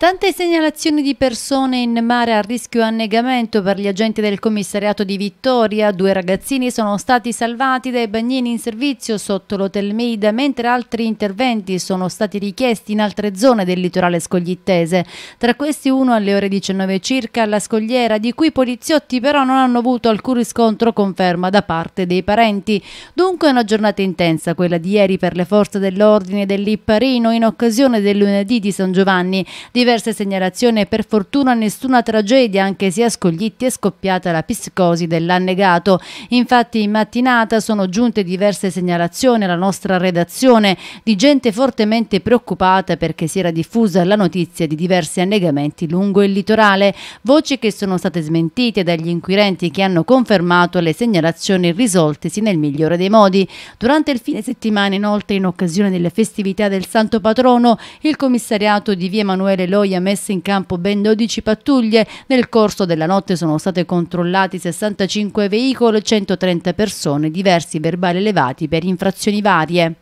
Tante segnalazioni di persone in mare a rischio annegamento per gli agenti del commissariato di Vittoria. Due ragazzini sono stati salvati dai bagnini in servizio sotto l'hotel Meida, mentre altri interventi sono stati richiesti in altre zone del litorale scoglittese. Tra questi uno alle ore 19 circa alla scogliera, di cui i poliziotti però non hanno avuto alcun riscontro conferma da parte dei parenti. Dunque è una giornata intensa quella di ieri per le forze dell'ordine dell'Ipparino in occasione del lunedì di San Giovanni. Diversi diverse segnalazioni e per fortuna nessuna tragedia anche se a Scoglitti è scoppiata la psicosi dell'annegato. Infatti in mattinata sono giunte diverse segnalazioni alla nostra redazione di gente fortemente preoccupata perché si era diffusa la notizia di diversi annegamenti lungo il litorale, voci che sono state smentite dagli inquirenti che hanno confermato le segnalazioni risoltesi nel migliore dei modi. Durante il fine settimana inoltre in occasione delle festività del Santo Patrono il commissariato di Via Emanuele Loro Pistoia messo in campo ben 12 pattuglie. Nel corso della notte sono state controllati 65 veicoli e 130 persone, diversi verbali elevati per infrazioni varie.